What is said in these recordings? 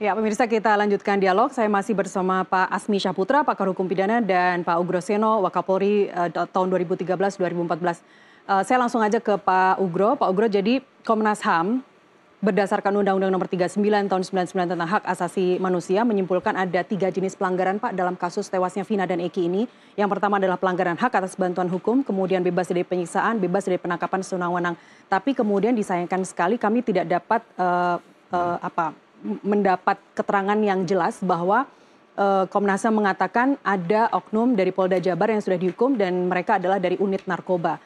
Ya, pemirsa kita lanjutkan dialog. Saya masih bersama Pak Asmi Syahputra, pakar hukum pidana, dan Pak Ugro Seno, Wakapolri eh, tahun 2013-2014. Eh, saya langsung aja ke Pak Ugro. Pak Ugro, jadi Komnas HAM berdasarkan Undang-Undang Nomor 39 Tahun 99 tentang Hak Asasi Manusia menyimpulkan ada tiga jenis pelanggaran Pak dalam kasus tewasnya Vina dan Eki ini. Yang pertama adalah pelanggaran hak atas bantuan hukum, kemudian bebas dari penyiksaan, bebas dari penangkapan sewenang-wenang. Tapi kemudian disayangkan sekali kami tidak dapat uh, uh, apa mendapat keterangan yang jelas bahwa uh, Komnas HAM mengatakan ada oknum dari Polda Jabar yang sudah dihukum dan mereka adalah dari unit narkoba.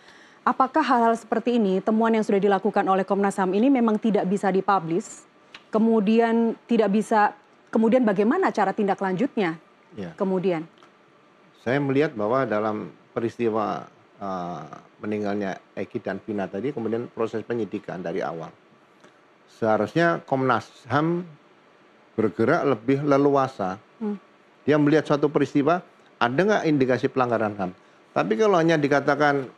Apakah hal-hal seperti ini, temuan yang sudah dilakukan oleh Komnas HAM ini memang tidak bisa dipublish? Kemudian tidak bisa, kemudian bagaimana cara tindak lanjutnya? Ya. Kemudian, saya melihat bahwa dalam peristiwa uh, meninggalnya Eki dan Pina tadi, kemudian proses penyidikan dari awal seharusnya Komnas HAM bergerak lebih leluasa. Hmm. Dia melihat suatu peristiwa, ada nggak indikasi pelanggaran HAM? Tapi kalau hanya dikatakan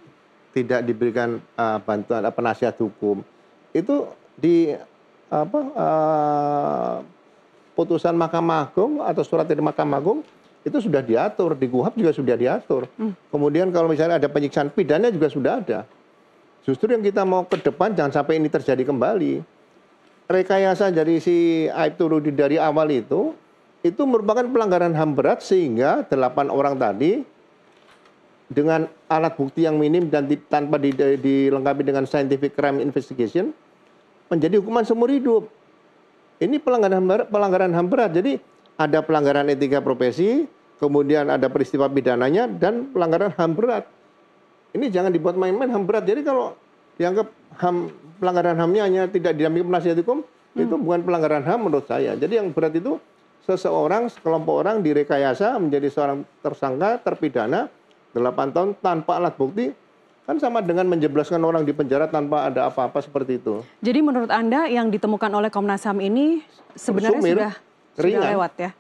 tidak diberikan uh, bantuan uh, penasihat hukum, itu di apa uh, putusan Mahkamah Agung atau surat dari Mahkamah Agung itu sudah diatur di KUHAP juga sudah diatur. Hmm. Kemudian kalau misalnya ada penyiksaan pidana juga sudah ada. Justru yang kita mau ke depan jangan sampai ini terjadi kembali rekayasa dari si Aib Turudi dari awal itu itu merupakan pelanggaran HAM berat sehingga delapan orang tadi dengan alat bukti yang minim dan di, tanpa di, di, dilengkapi dengan scientific crime investigation menjadi hukuman seumur hidup. Ini pelanggaran HAM berat, pelanggaran HAM berat. Jadi ada pelanggaran etika profesi, kemudian ada peristiwa pidananya dan pelanggaran HAM berat. Ini jangan dibuat main-main HAM berat. Jadi kalau dianggap ham pelanggaran hamnya hanya tidak didampingi penasihat hukum hmm. itu bukan pelanggaran ham menurut saya. Jadi yang berat itu seseorang sekelompok orang direkayasa menjadi seorang tersangka terpidana 8 tahun tanpa alat bukti kan sama dengan menjebloskan orang di penjara tanpa ada apa-apa seperti itu. Jadi menurut Anda yang ditemukan oleh Komnas HAM ini sebenarnya Sumir, sudah sudah lewat ya?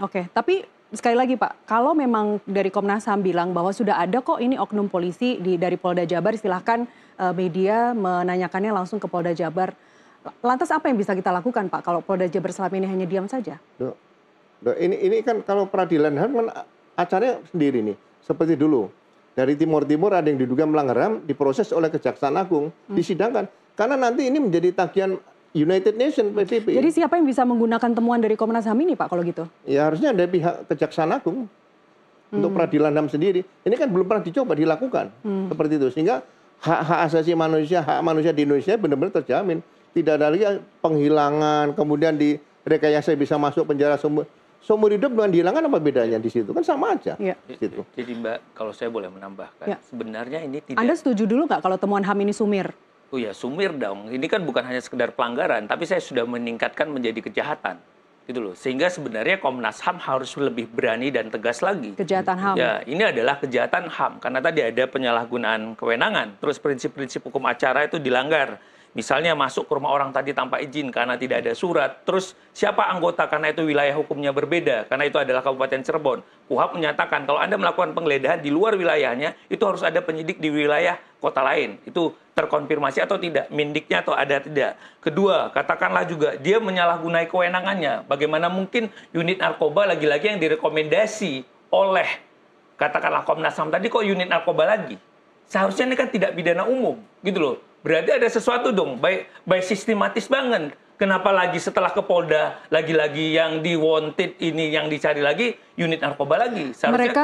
Oke, tapi sekali lagi Pak, kalau memang dari Komnas HAM bilang bahwa sudah ada kok ini oknum polisi di, dari Polda Jabar, silahkan uh, media menanyakannya langsung ke Polda Jabar. Lantas apa yang bisa kita lakukan Pak kalau Polda Jabar selama ini hanya diam saja? Duh, duh, ini ini kan kalau peradilan HAM kan acaranya sendiri nih. Seperti dulu dari Timur Timur ada yang diduga melanggar HAM diproses oleh Kejaksaan Agung, hmm. disidangkan. Karena nanti ini menjadi tagihan United Nations PBB. Jadi siapa yang bisa menggunakan temuan dari Komnas HAM ini Pak kalau gitu? Ya harusnya ada pihak Kejaksaan Agung hmm. untuk peradilan HAM sendiri. Ini kan belum pernah dicoba dilakukan hmm. seperti itu sehingga hak-hak asasi manusia, hak manusia di Indonesia benar-benar terjamin. Tidak ada lagi penghilangan, kemudian di rekayasa bisa masuk penjara semua. seumur hidup dengan dihilangkan apa bedanya ya. di situ? Kan sama aja. Ya. Situ. Jadi Mbak, kalau saya boleh menambahkan, ya. sebenarnya ini tidak. Anda setuju dulu nggak kalau temuan HAM ini sumir? oh ya sumir dong ini kan bukan hanya sekedar pelanggaran tapi saya sudah meningkatkan menjadi kejahatan gitu loh sehingga sebenarnya Komnas Ham harus lebih berani dan tegas lagi kejahatan ham ya ini adalah kejahatan ham karena tadi ada penyalahgunaan kewenangan terus prinsip-prinsip hukum acara itu dilanggar Misalnya masuk ke rumah orang tadi tanpa izin karena tidak ada surat. Terus siapa anggota karena itu wilayah hukumnya berbeda, karena itu adalah Kabupaten Cirebon. KUHAP menyatakan kalau Anda melakukan penggeledahan di luar wilayahnya, itu harus ada penyidik di wilayah kota lain. Itu terkonfirmasi atau tidak, mindiknya atau ada tidak. Kedua, katakanlah juga dia menyalahgunai kewenangannya. Bagaimana mungkin unit narkoba lagi-lagi yang direkomendasi oleh katakanlah Komnas HAM tadi kok unit narkoba lagi? Seharusnya ini kan tidak pidana umum, gitu loh. Berarti ada sesuatu dong, baik baik sistematis banget. Kenapa lagi setelah ke Polda, lagi-lagi yang di wanted ini yang dicari lagi unit narkoba lagi? Seharusnya mereka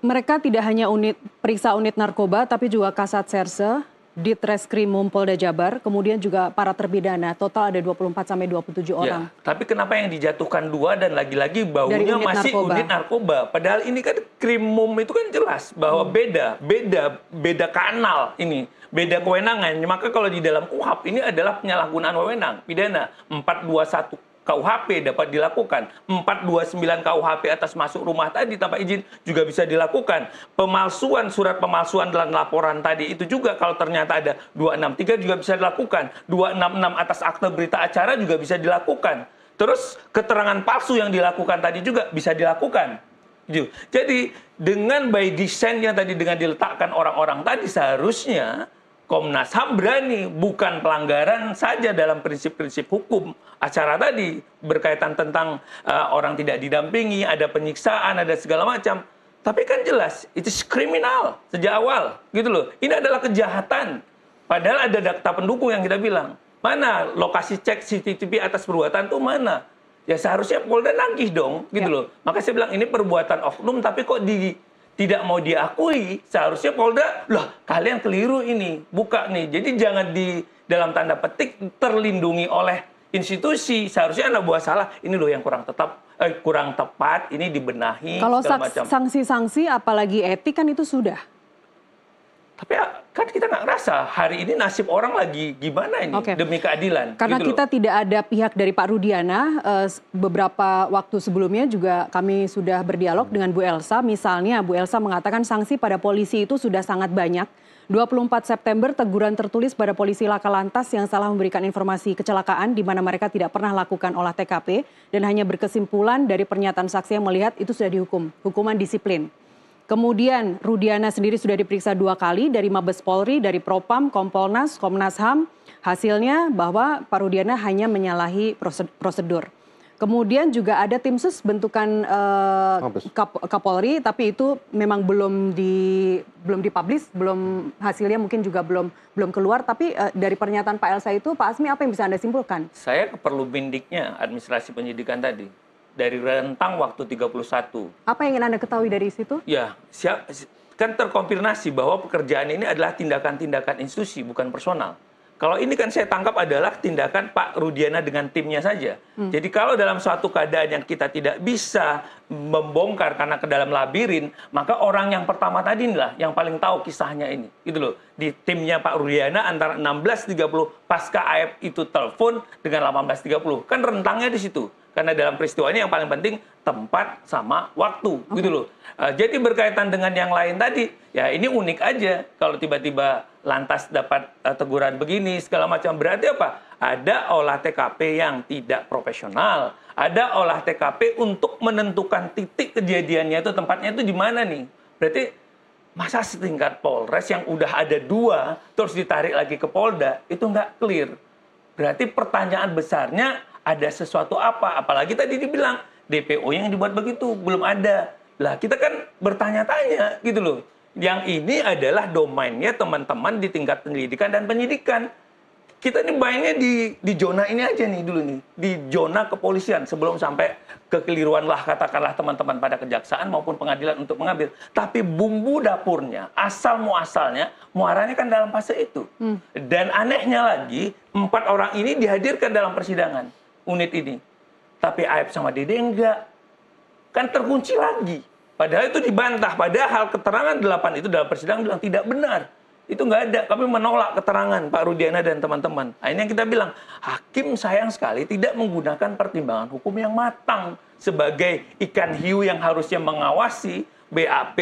mereka tidak hanya unit periksa unit narkoba, tapi juga kasat serse, di Ditreskrimum Polda Jabar, kemudian juga para terpidana, total ada 24 sampai 27 ya, orang. tapi kenapa yang dijatuhkan dua dan lagi-lagi baunya unit masih narkoba. unit narkoba? Padahal ini kan krimum itu kan jelas bahwa hmm. beda, beda, beda kanal ini, beda kewenangan. Maka kalau di dalam KUHAP ini adalah penyalahgunaan wewenang, pidana 421 KUHP dapat dilakukan. 429 KUHP atas masuk rumah tadi tanpa izin juga bisa dilakukan. Pemalsuan surat pemalsuan dalam laporan tadi itu juga kalau ternyata ada 263 juga bisa dilakukan. 266 atas akte berita acara juga bisa dilakukan. Terus keterangan palsu yang dilakukan tadi juga bisa dilakukan. Gitu. Jadi dengan by design yang tadi dengan diletakkan orang-orang tadi seharusnya Komnas HAM berani bukan pelanggaran saja dalam prinsip-prinsip hukum acara tadi berkaitan tentang uh, orang tidak didampingi, ada penyiksaan, ada segala macam. Tapi kan jelas itu kriminal sejak awal gitu loh. Ini adalah kejahatan. Padahal ada data pendukung yang kita bilang. Mana lokasi cek CCTV atas perbuatan tuh mana? Ya seharusnya Polda nangis dong gitu ya. loh. Maka saya bilang ini perbuatan oknum tapi kok di tidak mau diakui, seharusnya Polda, loh kalian keliru ini, buka nih. Jadi jangan di dalam tanda petik terlindungi oleh institusi. Seharusnya anda buah salah, ini loh yang kurang tetap eh, kurang tepat, ini dibenahi. Kalau sanksi-sanksi apalagi etik kan itu sudah tapi ah, kan kita nggak ngerasa hari ini nasib orang lagi gimana ini okay. demi keadilan. Karena gitu kita loh. tidak ada pihak dari Pak Rudiana eh, beberapa waktu sebelumnya juga kami sudah berdialog hmm. dengan Bu Elsa. Misalnya Bu Elsa mengatakan sanksi pada polisi itu sudah sangat banyak. 24 September teguran tertulis pada polisi laka lantas yang salah memberikan informasi kecelakaan di mana mereka tidak pernah lakukan olah TKP dan hanya berkesimpulan dari pernyataan saksi yang melihat itu sudah dihukum, hukuman disiplin. Kemudian Rudiana sendiri sudah diperiksa dua kali dari Mabes Polri, dari Propam, Kompolnas, Komnas HAM. Hasilnya bahwa Pak Rudiana hanya menyalahi prosedur. Kemudian juga ada tim sus bentukan uh, Kapolri, tapi itu memang belum di belum dipublish, belum hasilnya mungkin juga belum belum keluar. Tapi uh, dari pernyataan Pak Elsa itu, Pak Asmi apa yang bisa anda simpulkan? Saya perlu bindiknya administrasi penyidikan tadi dari rentang waktu 31. Apa yang ingin Anda ketahui dari situ? Ya, siap, kan terkonfirmasi bahwa pekerjaan ini adalah tindakan-tindakan institusi, bukan personal. Kalau ini kan saya tangkap adalah tindakan Pak Rudiana dengan timnya saja. Hmm. Jadi kalau dalam suatu keadaan yang kita tidak bisa membongkar karena ke dalam labirin, maka orang yang pertama tadi inilah yang paling tahu kisahnya ini. Gitu loh. Di timnya Pak Rudiana antara 16.30 pasca AF itu telepon dengan 18.30. Kan rentangnya di situ. Karena dalam peristiwa ini yang paling penting tempat sama waktu okay. gitu loh. Uh, jadi berkaitan dengan yang lain tadi, ya ini unik aja kalau tiba-tiba lantas dapat uh, teguran begini segala macam berarti apa? Ada olah TKP yang tidak profesional, ada olah TKP untuk menentukan titik kejadiannya itu tempatnya itu di mana nih. Berarti masa setingkat Polres yang udah ada dua terus ditarik lagi ke Polda itu nggak clear. Berarti pertanyaan besarnya ada sesuatu apa. Apalagi tadi dibilang DPO yang dibuat begitu belum ada. Lah kita kan bertanya-tanya gitu loh. Yang ini adalah domainnya teman-teman di tingkat penyelidikan dan penyidikan. Kita ini mainnya di di zona ini aja nih dulu nih, di zona kepolisian sebelum sampai kekeliruan lah katakanlah teman-teman pada kejaksaan maupun pengadilan untuk mengambil. Tapi bumbu dapurnya, asal muasalnya, muaranya kan dalam fase itu. Hmm. Dan anehnya lagi, empat orang ini dihadirkan dalam persidangan unit ini. Tapi Aib sama Dede enggak. Kan terkunci lagi. Padahal itu dibantah. Padahal keterangan delapan itu dalam persidangan bilang tidak benar. Itu enggak ada. Kami menolak keterangan Pak Rudiana dan teman-teman. Nah, ini yang kita bilang, hakim sayang sekali tidak menggunakan pertimbangan hukum yang matang sebagai ikan hiu yang harusnya mengawasi BAP,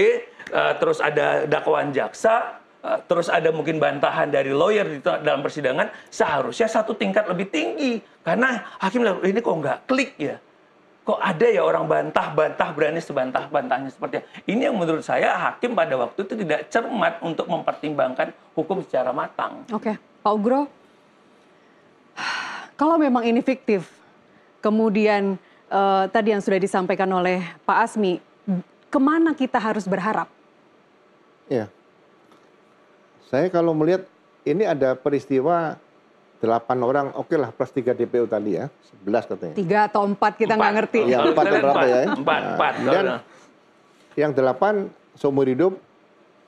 eh, terus ada dakwaan jaksa, Eh, terus ada mungkin bantahan dari lawyer di dalam persidangan, seharusnya satu tingkat lebih tinggi. Karena hakim bilang, ini kok nggak klik ya? Kok ada ya orang bantah-bantah berani sebantah-bantahnya seperti itu. Ini yang menurut saya hakim pada waktu itu tidak cermat untuk mempertimbangkan hukum secara matang. Oke, Pak Ugro, kalau memang ini fiktif, kemudian uh, tadi yang sudah disampaikan oleh Pak Asmi, kemana kita harus berharap? Yeah saya kalau melihat ini ada peristiwa delapan orang, oke okay lah plus tiga DPO tadi ya, sebelas katanya. Tiga atau empat kita nggak ngerti. Ya empat atau berapa ya? Empat, nah, empat. Dan yang delapan seumur hidup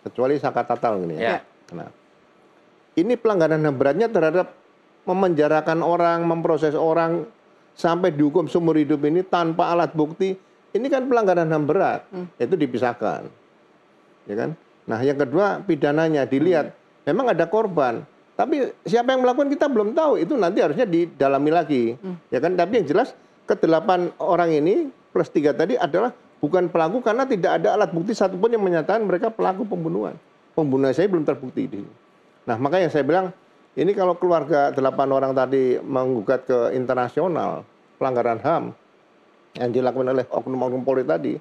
kecuali Saka tatal ini ya. ya. Nah, ini pelanggaran ham beratnya terhadap memenjarakan orang, memproses orang sampai dihukum seumur hidup ini tanpa alat bukti, ini kan pelanggaran ham berat. Hmm. Itu dipisahkan. Ya kan? Nah, yang kedua pidananya dilihat. Hmm. Memang ada korban, tapi siapa yang melakukan kita belum tahu. Itu nanti harusnya didalami lagi. Hmm. Ya kan? Tapi yang jelas kedelapan orang ini plus tiga tadi adalah bukan pelaku karena tidak ada alat bukti satupun yang menyatakan mereka pelaku pembunuhan. Pembunuhan saya belum terbukti di Nah, makanya saya bilang ini kalau keluarga delapan orang tadi menggugat ke internasional pelanggaran HAM yang dilakukan oleh oknum-oknum Polri tadi,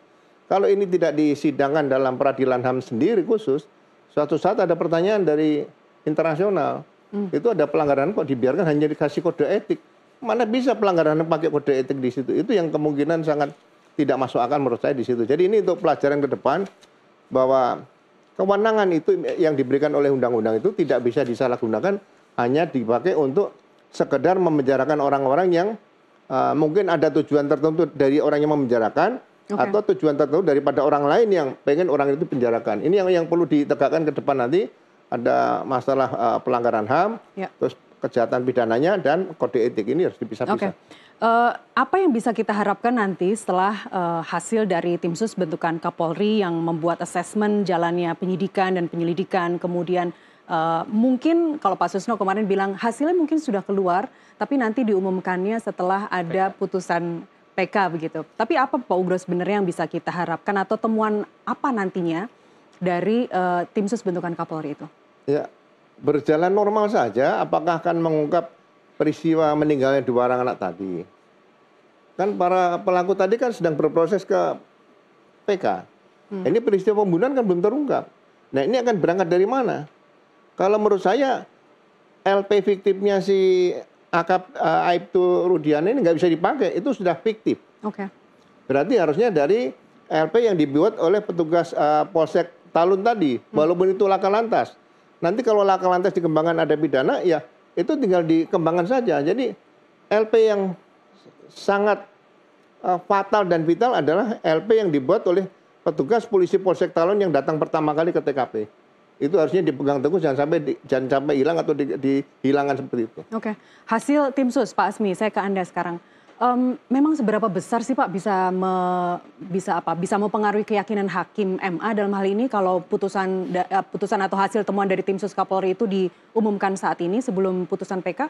kalau ini tidak disidangkan dalam peradilan HAM sendiri khusus, suatu saat ada pertanyaan dari internasional, hmm. itu ada pelanggaran kok dibiarkan hanya dikasih kode etik. Mana bisa pelanggaran pakai kode etik di situ? Itu yang kemungkinan sangat tidak masuk akal menurut saya di situ. Jadi ini untuk pelajaran ke depan bahwa kewenangan itu yang diberikan oleh undang-undang itu tidak bisa disalahgunakan hanya dipakai untuk sekedar memenjarakan orang-orang yang uh, mungkin ada tujuan tertentu dari orang yang memenjarakan atau tujuan tertentu daripada orang lain yang pengen orang itu penjarakan. Ini yang yang perlu ditegakkan ke depan nanti ada masalah uh, pelanggaran HAM, yeah. terus kejahatan pidananya dan kode etik ini harus dipisah-pisah. Okay. Uh, eh, apa yang bisa kita harapkan nanti setelah uh, hasil dari tim sus bentukan Kapolri yang membuat asesmen jalannya penyidikan dan penyelidikan, kemudian uh, mungkin kalau Pak Susno kemarin bilang hasilnya mungkin sudah keluar, tapi nanti diumumkannya setelah ada putusan PK begitu. Tapi apa Pak Ugro sebenarnya yang bisa kita harapkan atau temuan apa nantinya dari uh, tim sus bentukan Kapolri itu? Ya, berjalan normal saja. Apakah akan mengungkap peristiwa meninggalnya dua orang anak tadi? Kan para pelaku tadi kan sedang berproses ke PK. Hmm. Ini peristiwa pembunuhan kan belum terungkap. Nah ini akan berangkat dari mana? Kalau menurut saya LP fiktifnya si akap uh, eh, Aibtu Rudiana ini nggak bisa dipakai, itu sudah fiktif. Oke. Okay. Berarti harusnya dari LP yang dibuat oleh petugas uh, Polsek Talun tadi, hmm. walaupun itu laka lantas. Nanti kalau laka lantas dikembangkan ada pidana, ya itu tinggal dikembangkan saja. Jadi LP yang sangat uh, fatal dan vital adalah LP yang dibuat oleh petugas polisi Polsek Talun yang datang pertama kali ke TKP itu harusnya dipegang teguh jangan sampai di, jangan sampai hilang atau di, dihilangkan seperti itu. Oke, okay. hasil tim sus Pak Asmi, saya ke anda sekarang. Um, memang seberapa besar sih Pak bisa me, bisa apa bisa mempengaruhi keyakinan hakim MA dalam hal ini kalau putusan da, eh, putusan atau hasil temuan dari tim sus Kapolri itu diumumkan saat ini sebelum putusan PK?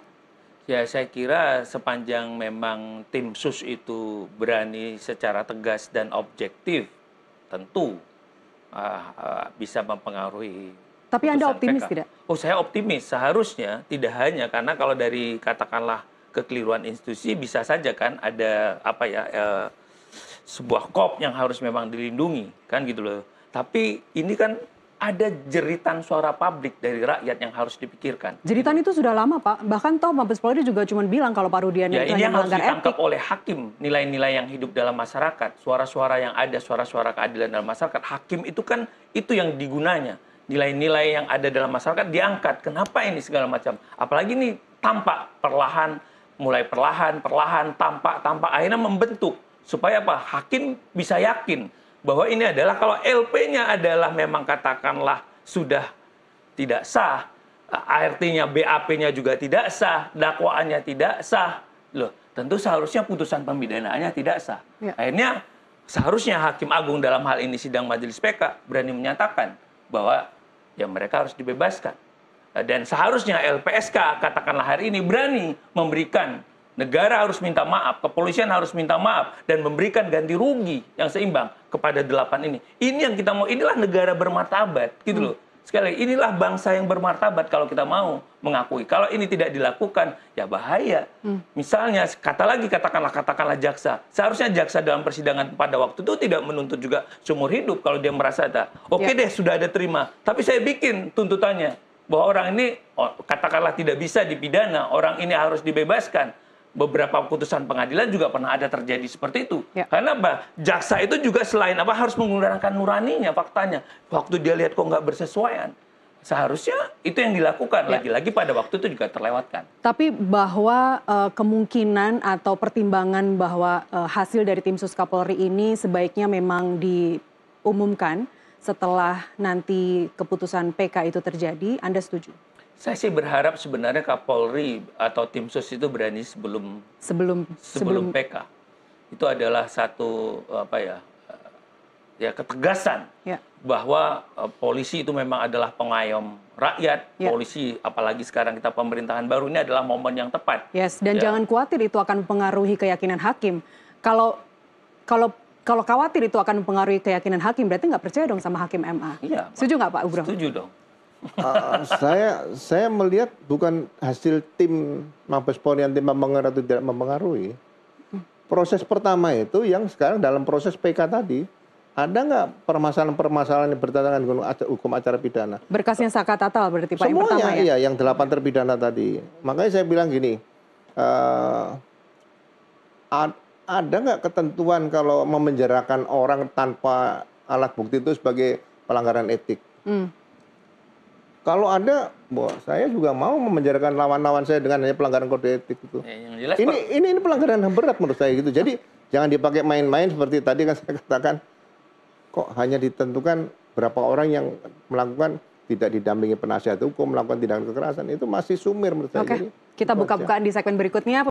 Ya saya kira sepanjang memang tim sus itu berani secara tegas dan objektif tentu uh, uh, bisa mempengaruhi. Tapi Anda optimis PK. tidak? Oh, saya optimis. Seharusnya tidak hanya karena kalau dari katakanlah kekeliruan institusi bisa saja kan ada apa ya uh, sebuah kop yang harus memang dilindungi kan gitu loh. Tapi ini kan ada jeritan suara publik dari rakyat yang harus dipikirkan. Jeritan itu sudah lama, Pak. Bahkan toh Mabes Polri juga cuma bilang kalau Pak Rudian ya, itu ini yang harus ditangkap etik. oleh hakim, nilai-nilai yang hidup dalam masyarakat, suara-suara yang ada, suara-suara keadilan dalam masyarakat. Hakim itu kan itu yang digunanya. Nilai-nilai yang ada dalam masyarakat diangkat. Kenapa ini segala macam? Apalagi ini tampak perlahan, mulai perlahan, perlahan, tampak, tampak. Akhirnya membentuk supaya apa? Hakim bisa yakin bahwa ini adalah kalau LP-nya adalah memang katakanlah sudah tidak sah, ART-nya, BAP-nya juga tidak sah, dakwaannya tidak sah. Loh, tentu seharusnya putusan pemidanaannya tidak sah. Ya. Akhirnya seharusnya Hakim Agung dalam hal ini sidang Majelis PK berani menyatakan bahwa ya mereka harus dibebaskan. Dan seharusnya LPSK katakanlah hari ini berani memberikan negara harus minta maaf, kepolisian harus minta maaf dan memberikan ganti rugi yang seimbang kepada delapan ini. Ini yang kita mau, inilah negara bermartabat gitu loh. Hmm. Sekali lagi, inilah bangsa yang bermartabat kalau kita mau mengakui. Kalau ini tidak dilakukan, ya bahaya. Hmm. Misalnya, kata lagi katakanlah katakanlah jaksa. Seharusnya jaksa dalam persidangan pada waktu itu tidak menuntut juga seumur hidup kalau dia merasa tak. Oke okay ya. deh, sudah ada terima. Tapi saya bikin tuntutannya bahwa orang ini oh, katakanlah tidak bisa dipidana, orang ini harus dibebaskan beberapa putusan pengadilan juga pernah ada terjadi seperti itu. Ya. Karena apa? Jaksa itu juga selain apa harus menggunakan nuraninya, faktanya. Waktu dia lihat kok nggak bersesuaian, seharusnya itu yang dilakukan. Ya. Lagi-lagi ya. pada waktu itu juga terlewatkan. Tapi bahwa uh, kemungkinan atau pertimbangan bahwa uh, hasil dari tim sus Kapolri ini sebaiknya memang diumumkan setelah nanti keputusan PK itu terjadi, Anda setuju? Saya sih berharap sebenarnya Kapolri atau tim sus itu berani sebelum sebelum sebelum, PK. Itu adalah satu apa ya? ya ketegasan ya. bahwa uh, polisi itu memang adalah pengayom rakyat, ya. polisi apalagi sekarang kita pemerintahan baru ini adalah momen yang tepat. Yes, dan ya. jangan khawatir itu akan mempengaruhi keyakinan hakim. Kalau kalau kalau khawatir itu akan mempengaruhi keyakinan hakim, berarti nggak percaya dong sama hakim MA. Iya. Setuju nggak Pak Ubro? Setuju dong. Ah, saya saya melihat bukan hasil tim mabes polri yang tim mempengaruhi atau tidak mempengaruhi proses pertama itu yang sekarang dalam proses PK tadi ada nggak permasalahan-permasalahan yang bertentangan dengan hukum acara pidana? Berkasnya saka tatal berarti Pak Semuanya, yang pertama ya? iya, yang delapan terpidana tadi. Makanya saya bilang gini, uh, ada nggak ketentuan kalau memenjarakan orang tanpa alat bukti itu sebagai pelanggaran etik? Hmm. Kalau ada, bahwa saya juga mau memenjarakan lawan-lawan saya dengan hanya pelanggaran kode etik itu. Ya, ini, ini ini pelanggaran yang berat menurut saya gitu. Jadi jangan dipakai main-main seperti tadi kan saya katakan kok hanya ditentukan berapa orang yang melakukan tidak didampingi penasihat hukum melakukan tindakan kekerasan itu masih sumir menurut saya. Oke, okay. kita buka-bukaan di segmen berikutnya.